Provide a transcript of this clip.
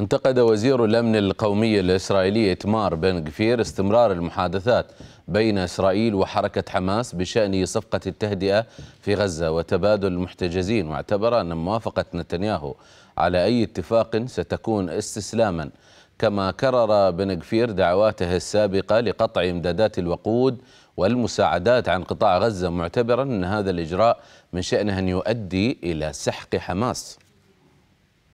انتقد وزير الأمن القومي الإسرائيلي إتمار بن غفير استمرار المحادثات بين إسرائيل وحركة حماس بشأن صفقة التهدئة في غزة وتبادل المحتجزين واعتبر أن موافقة نتنياهو على أي اتفاق ستكون استسلاما كما كرر بن غفير دعواته السابقة لقطع إمدادات الوقود والمساعدات عن قطاع غزة معتبرا أن هذا الإجراء من شأنه أن يؤدي إلى سحق حماس